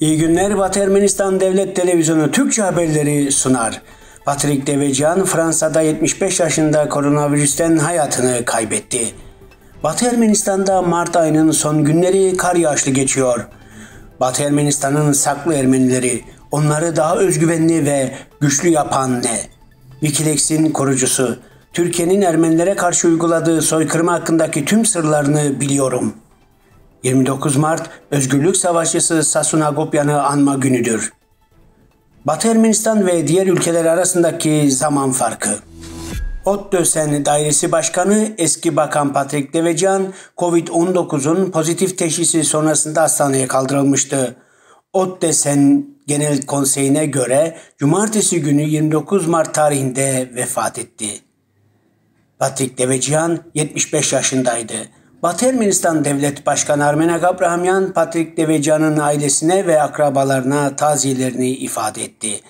İyi günler Batı Ermenistan Devlet Televizyonu Türkçe haberleri sunar. Patrick Devecihan Fransa'da 75 yaşında koronavirüsten hayatını kaybetti. Batı Ermenistan'da Mart ayının son günleri kar yağışlı geçiyor. Batı Ermenistan'ın saklı Ermenileri, onları daha özgüvenli ve güçlü yapan ne? Wikileaks'in kurucusu, Türkiye'nin Ermenilere karşı uyguladığı soykırım hakkındaki tüm sırlarını biliyorum.'' 29 Mart Özgürlük Savaşçısı Sasun Agopyan'ı anma günüdür. Batı Ermenistan ve diğer ülkeler arasındaki zaman farkı. Ot Dösen Dairesi Başkanı eski Bakan Patrick Devecan, Covid-19'un pozitif teşhisi sonrasında hastaneye kaldırılmıştı. Ot Dösen Genel Konseyi'ne göre cumartesi günü 29 Mart tarihinde vefat etti. Patrick Devecan 75 yaşındaydı. Batı Ermenistan Devlet Başkanı Armenak Abrahamyan, Patrik Devecan'ın ailesine ve akrabalarına taziyelerini ifade etti.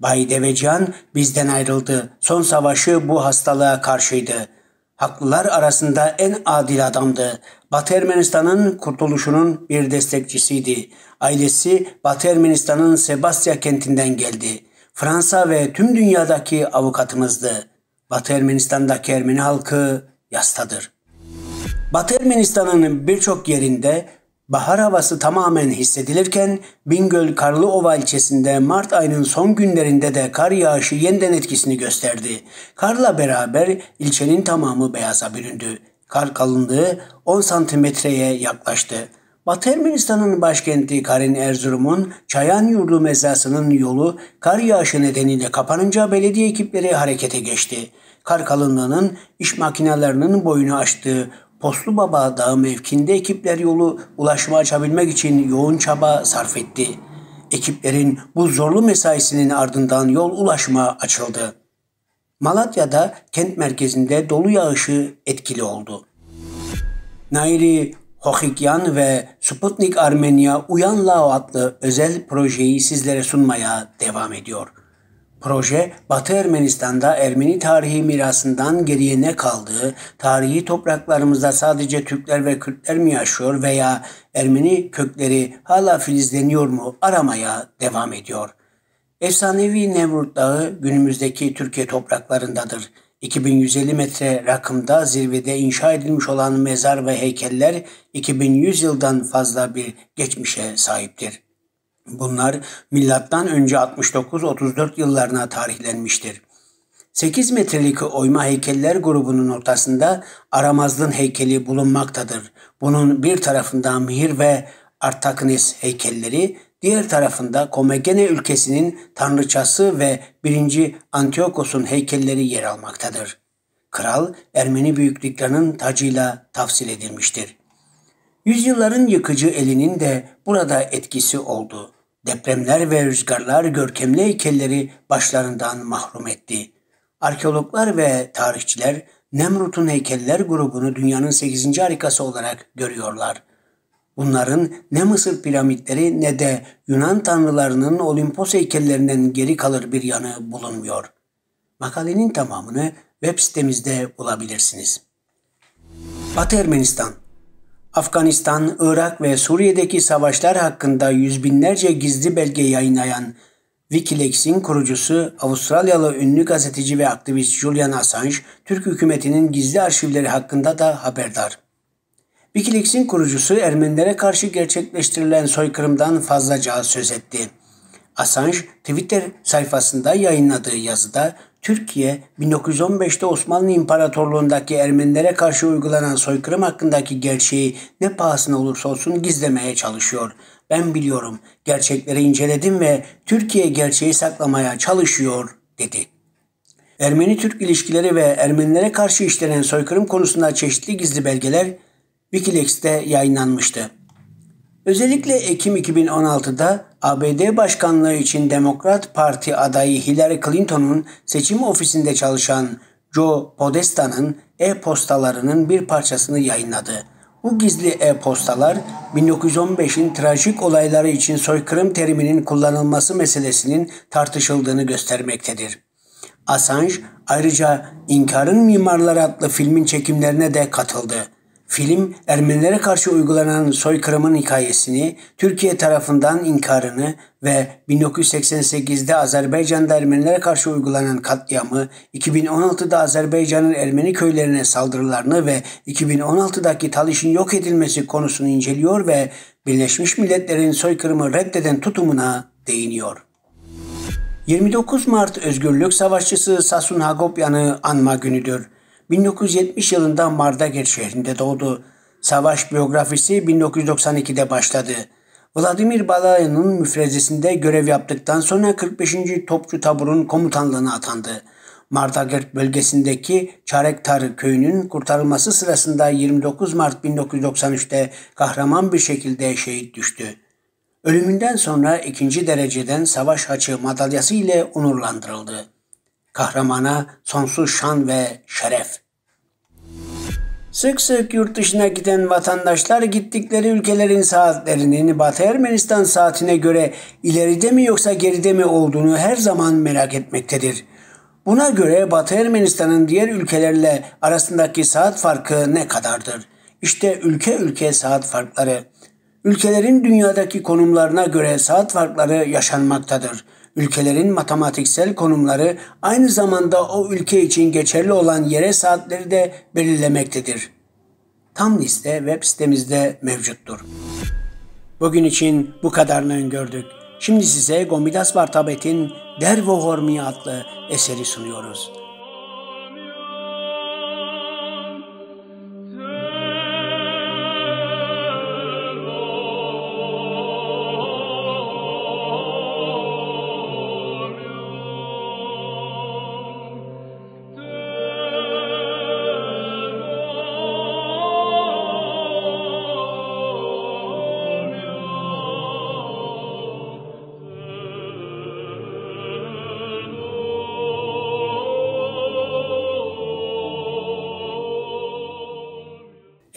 Bay Devecan bizden ayrıldı. Son savaşı bu hastalığa karşıydı. Haklılar arasında en adil adamdı. Batı Ermenistan'ın kurtuluşunun bir destekçisiydi. Ailesi Batı Ermenistan'ın Sebastya kentinden geldi. Fransa ve tüm dünyadaki avukatımızdı. Batı Ermenistan'daki Ermeni halkı yastadır.'' Batı Ermenistan'ın birçok yerinde bahar havası tamamen hissedilirken Bingöl Karlıova ilçesinde Mart ayının son günlerinde de kar yağışı yeniden etkisini gösterdi. Karla beraber ilçenin tamamı beyaza büründü. Kar kalınlığı 10 santimetreye yaklaştı. Batı Ermenistan'ın başkenti Karin Erzurum'un Çayan Yurdu mezrasının yolu kar yağışı nedeniyle kapanınca belediye ekipleri harekete geçti. Kar kalınlığının iş makinelerinin boyunu aştığı Postlu Baba Dağı mevkinde ekipler yolu ulaşma açabilmek için yoğun çaba sarf etti. Ekiplerin bu zorlu mesaisinin ardından yol ulaşma açıldı. Malatya'da kent merkezinde dolu yağışı etkili oldu. Nairi Hohikyan ve Sputnik Armenya Uyan Lao adlı özel projeyi sizlere sunmaya devam ediyor. Proje, Batı Ermenistan'da Ermeni tarihi mirasından geriye ne kaldığı, tarihi topraklarımızda sadece Türkler ve Kürtler mi yaşıyor veya Ermeni kökleri hala filizleniyor mu aramaya devam ediyor. Efsanevi Nevrut Dağı günümüzdeki Türkiye topraklarındadır. 2150 metre rakımda zirvede inşa edilmiş olan mezar ve heykeller 2100 yıldan fazla bir geçmişe sahiptir. Bunlar milattan önce 69-34 yıllarına tarihlenmiştir. 8 metrelik oyma heykeller grubunun ortasında Aramazlın heykeli bulunmaktadır. Bunun bir tarafında Mihir ve Artaknis heykelleri, diğer tarafında Komegene ülkesinin tanrıçası ve 1. Antiokos'un heykelleri yer almaktadır. Kral Ermeni büyüklüklerinin tacıyla tafsil edilmiştir. Yüzyılların yıkıcı elinin de burada etkisi oldu. Depremler ve rüzgarlar görkemli heykelleri başlarından mahrum etti. Arkeologlar ve tarihçiler Nemrut'un heykeller grubunu dünyanın 8. harikası olarak görüyorlar. Bunların ne Mısır piramitleri ne de Yunan tanrılarının Olimpos heykellerinden geri kalır bir yanı bulunmuyor. Makalenin tamamını web sitemizde bulabilirsiniz. Batı Ermenistan Afganistan, Irak ve Suriye'deki savaşlar hakkında yüz binlerce gizli belge yayınlayan Wikileaks'in kurucusu Avustralyalı ünlü gazeteci ve aktivist Julian Assange, Türk hükümetinin gizli arşivleri hakkında da haberdar. Wikileaks'in kurucusu Ermenilere karşı gerçekleştirilen soykırımdan fazlaca söz etti. Assange Twitter sayfasında yayınladığı yazıda Türkiye 1915'te Osmanlı İmparatorluğundaki Ermenilere karşı uygulanan soykırım hakkındaki gerçeği ne pahasına olursa olsun gizlemeye çalışıyor. Ben biliyorum, gerçekleri inceledim ve Türkiye gerçeği saklamaya çalışıyor dedi. Ermeni-Türk ilişkileri ve Ermenilere karşı işlenen soykırım konusunda çeşitli gizli belgeler Wikileaks'te yayınlanmıştı. Özellikle Ekim 2016'da ABD başkanlığı için Demokrat Parti adayı Hillary Clinton'un seçim ofisinde çalışan Joe Podesta'nın e-postalarının bir parçasını yayınladı. Bu gizli e-postalar 1915'in trajik olayları için soykırım teriminin kullanılması meselesinin tartışıldığını göstermektedir. Assange ayrıca İnkarın Mimarları adlı filmin çekimlerine de katıldı. Film Ermenilere karşı uygulanan soykırımın hikayesini, Türkiye tarafından inkarını ve 1988'de Azerbaycan'da Ermenilere karşı uygulanan katliamı, 2016'da Azerbaycan'ın Ermeni köylerine saldırılarını ve 2016'daki Taliş'in yok edilmesi konusunu inceliyor ve Birleşmiş Milletler'in soykırımı reddeden tutumuna değiniyor. 29 Mart Özgürlük Savaşçısı Sasun Hagopyan'ı anma günüdür. 1970 yılında Mardagir şehrinde doğdu. Savaş biyografisi 1992'de başladı. Vladimir Balayan'ın müfrezesinde görev yaptıktan sonra 45. Topçu Tabur'un komutanlığına atandı. Martagert bölgesindeki Çarektar köyünün kurtarılması sırasında 29 Mart 1993'te kahraman bir şekilde şehit düştü. Ölümünden sonra ikinci dereceden savaş haçı madalyası ile onurlandırıldı kahramana sonsuz şan ve şeref. Sık sık yurt dışına giden vatandaşlar gittikleri ülkelerin saatlerinin Batı Ermenistan saatine göre ileride mi yoksa geride mi olduğunu her zaman merak etmektedir. Buna göre Batı Ermenistan'ın diğer ülkelerle arasındaki saat farkı ne kadardır? İşte ülke ülke saat farkları. Ülkelerin dünyadaki konumlarına göre saat farkları yaşanmaktadır.'' Ülkelerin matematiksel konumları aynı zamanda o ülke için geçerli olan yere saatleri de belirlemektedir. Tam liste web sitemizde mevcuttur. Bugün için bu kadarını öngördük. Şimdi size Gomidas Bartabet'in Dervo Hormiye adlı eseri sunuyoruz.